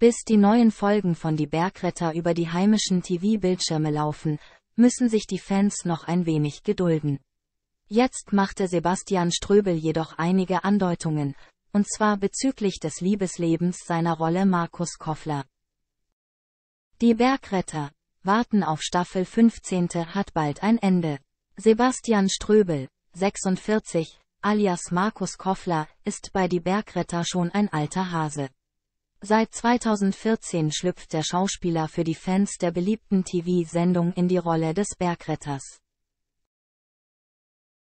Bis die neuen Folgen von Die Bergretter über die heimischen TV-Bildschirme laufen, müssen sich die Fans noch ein wenig gedulden. Jetzt machte Sebastian Ströbel jedoch einige Andeutungen, und zwar bezüglich des Liebeslebens seiner Rolle Markus Koffler. Die Bergretter, warten auf Staffel 15. hat bald ein Ende. Sebastian Ströbel, 46, alias Markus Koffler, ist bei Die Bergretter schon ein alter Hase. Seit 2014 schlüpft der Schauspieler für die Fans der beliebten TV-Sendung in die Rolle des Bergretters.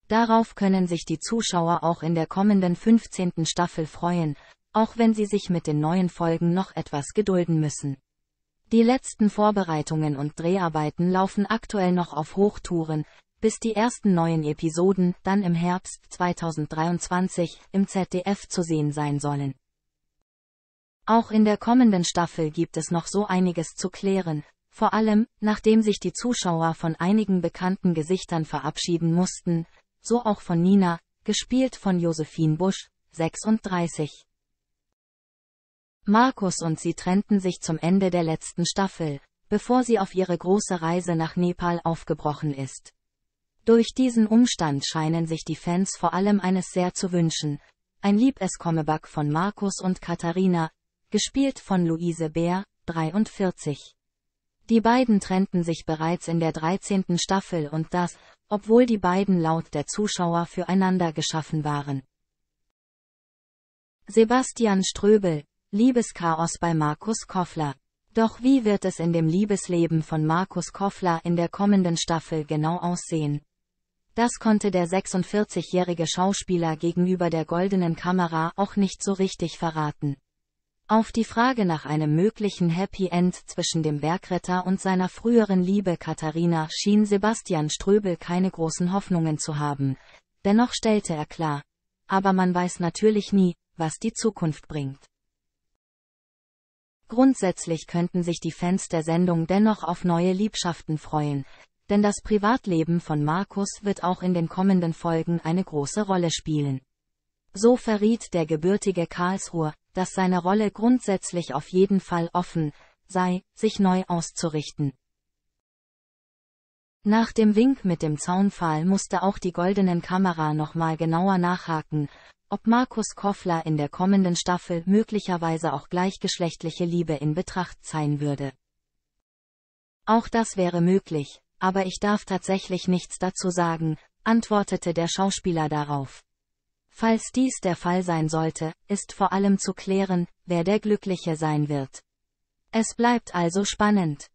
Darauf können sich die Zuschauer auch in der kommenden 15. Staffel freuen, auch wenn sie sich mit den neuen Folgen noch etwas gedulden müssen. Die letzten Vorbereitungen und Dreharbeiten laufen aktuell noch auf Hochtouren, bis die ersten neuen Episoden dann im Herbst 2023 im ZDF zu sehen sein sollen. Auch in der kommenden Staffel gibt es noch so einiges zu klären, vor allem, nachdem sich die Zuschauer von einigen bekannten Gesichtern verabschieden mussten, so auch von Nina, gespielt von Josephine Busch, 36. Markus und sie trennten sich zum Ende der letzten Staffel, bevor sie auf ihre große Reise nach Nepal aufgebrochen ist. Durch diesen Umstand scheinen sich die Fans vor allem eines sehr zu wünschen, ein Liebeskommebak von Markus und Katharina, gespielt von Luise Bär, 43. Die beiden trennten sich bereits in der 13. Staffel und das, obwohl die beiden laut der Zuschauer füreinander geschaffen waren. Sebastian Ströbel, Liebeschaos bei Markus Koffler. Doch wie wird es in dem Liebesleben von Markus Koffler in der kommenden Staffel genau aussehen? Das konnte der 46-jährige Schauspieler gegenüber der goldenen Kamera auch nicht so richtig verraten. Auf die Frage nach einem möglichen Happy End zwischen dem Bergretter und seiner früheren Liebe Katharina schien Sebastian Ströbel keine großen Hoffnungen zu haben. Dennoch stellte er klar, aber man weiß natürlich nie, was die Zukunft bringt. Grundsätzlich könnten sich die Fans der Sendung dennoch auf neue Liebschaften freuen, denn das Privatleben von Markus wird auch in den kommenden Folgen eine große Rolle spielen. So verriet der gebürtige Karlsruhe, dass seine Rolle grundsätzlich auf jeden Fall offen sei, sich neu auszurichten. Nach dem Wink mit dem Zaunpfahl musste auch die goldenen Kamera nochmal genauer nachhaken, ob Markus Koffler in der kommenden Staffel möglicherweise auch gleichgeschlechtliche Liebe in Betracht sein würde. Auch das wäre möglich, aber ich darf tatsächlich nichts dazu sagen, antwortete der Schauspieler darauf. Falls dies der Fall sein sollte, ist vor allem zu klären, wer der Glückliche sein wird. Es bleibt also spannend.